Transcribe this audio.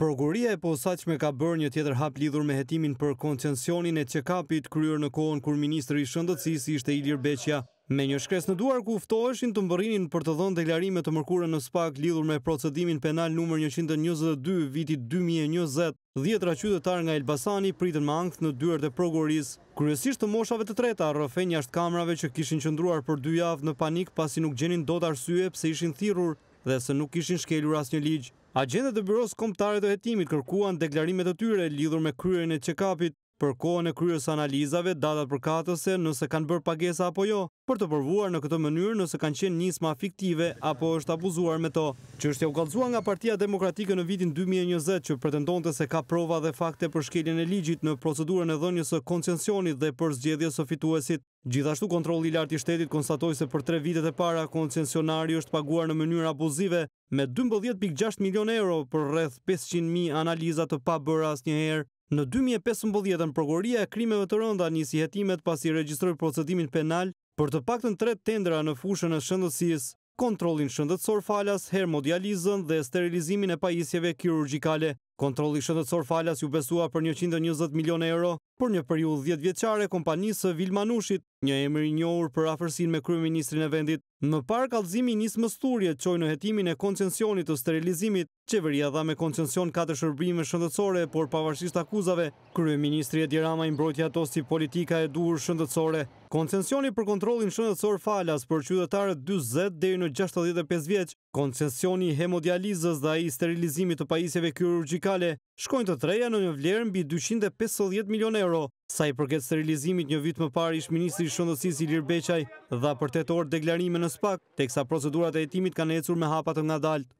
Prokuria e posaqme ka bërë një tjetër hap lidhur me jetimin për koncensionin e qekapit kryrë në kohën kur Ministrë i Shëndëtsis ishte Ilir Beqja. Me një shkres në duar ku uftoheshin të mbërinin për të dhënë deklarime të mërkurën në spak lidhur me procedimin penal nëmër 122 viti 2020, dhjetra qytetar nga Elbasani pritën më angth në dyër të progoris. Kryesisht të moshave të treta, rëfen jasht kamrave që kishin qëndruar për dy javë në panik pasi nuk gjenin do të arsye pëse ishin thirur dhe se nuk ishin shkelur as një ligjë. Agendet e bërosë komptare të jetimit kërkuan deklarimet të tyre lidhur me kryerin e qekapit, për kohën e kryes analizave datat për katëse nëse kanë bërë pagesa apo jo, për të përvuar në këtë mënyrë nëse kanë qenë njësma fiktive apo është abuzuar me to. Që është u kalzua nga partia demokratike në vitin 2020 që pretendon të se ka prova dhe fakte për shkeljen e ligjit në procedurën e dhënjës e koncensionit dhe për zgjedhjës e fituesit. Gjithashtu kontroli lartë i shtetit konstatoj se për tre vitet e para koncensionari është paguar në mënyrë abuzive me 12.6 milion euro për rreth 500.000 analizat të pa bërë as njëherë. Në 2015, prokuroria e krimeve të rënda nisi hetimet pasi regjistroi procedimin penal për të paktën 3 tendra në fushën e shëndetësisë kontrolin shëndetësor falas, hermodializën dhe sterilizimin e pajisjeve kirurgikale. Kontroli shëndetësor falas ju besua për 120 milion euro, për një periud 10 vjeqare kompanisë Vilmanushit, një emri njohur për afërsin me Krye Ministrin e Vendit. Në park, alëzimi njësë mësturje qoj në jetimin e koncensionit të sterilizimit, qeveria dha me koncension 4 shërbime shëndetësore, por pavarësisht akuzave, Krye Ministri e Dirama imbrojtja tosti politika e duhur shëndetësore. Koncensioni për kontrolin shëndetësor falas për qytetarët 20 deri në 65 vjeç, koncensioni hemodializës dhe ai sterilizimit të pajisjeve kirurgjikale shkojnë të treja në një vlerë mbi 250 milionë euro. Sa i përket sterilizimit një vit më parë ish ministri i shëndetësisë Ilir Beçaj dha për tetor deklarime në SPAK, teksa procedurat e hetimit kanë ecur me hapa të ngadalt.